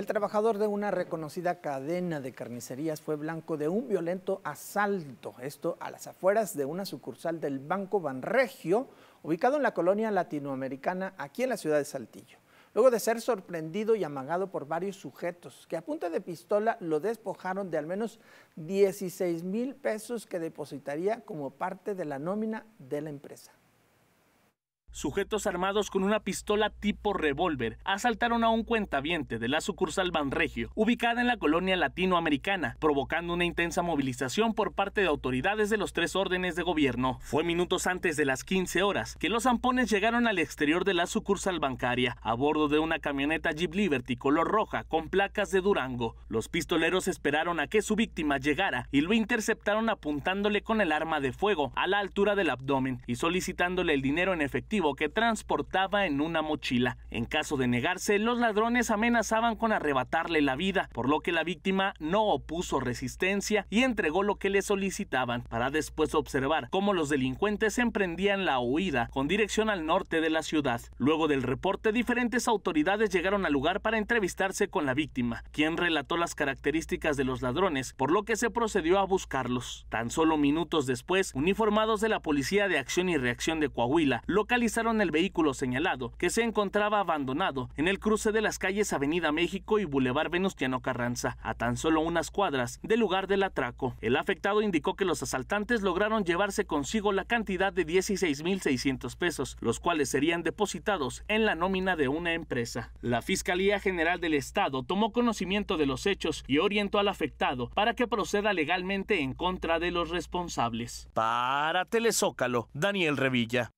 El trabajador de una reconocida cadena de carnicerías fue blanco de un violento asalto, esto a las afueras de una sucursal del Banco Banregio, ubicado en la colonia latinoamericana aquí en la ciudad de Saltillo. Luego de ser sorprendido y amagado por varios sujetos que a punta de pistola lo despojaron de al menos 16 mil pesos que depositaría como parte de la nómina de la empresa. Sujetos armados con una pistola tipo revólver asaltaron a un cuentaviente de la sucursal Banregio, ubicada en la colonia latinoamericana, provocando una intensa movilización por parte de autoridades de los tres órdenes de gobierno. Fue minutos antes de las 15 horas que los zampones llegaron al exterior de la sucursal bancaria, a bordo de una camioneta Jeep Liberty color roja con placas de Durango. Los pistoleros esperaron a que su víctima llegara y lo interceptaron apuntándole con el arma de fuego a la altura del abdomen y solicitándole el dinero en efectivo que transportaba en una mochila. En caso de negarse, los ladrones amenazaban con arrebatarle la vida, por lo que la víctima no opuso resistencia y entregó lo que le solicitaban, para después observar cómo los delincuentes emprendían la huida con dirección al norte de la ciudad. Luego del reporte, diferentes autoridades llegaron al lugar para entrevistarse con la víctima, quien relató las características de los ladrones, por lo que se procedió a buscarlos. Tan solo minutos después, uniformados de la Policía de Acción y Reacción de Coahuila localizaron el vehículo señalado, que se encontraba abandonado en el cruce de las calles Avenida México y Boulevard Venustiano Carranza, a tan solo unas cuadras del lugar del atraco. El afectado indicó que los asaltantes lograron llevarse consigo la cantidad de 16.600 pesos, los cuales serían depositados en la nómina de una empresa. La Fiscalía General del Estado tomó conocimiento de los hechos y orientó al afectado para que proceda legalmente en contra de los responsables. Para Telezócalo, Daniel Revilla.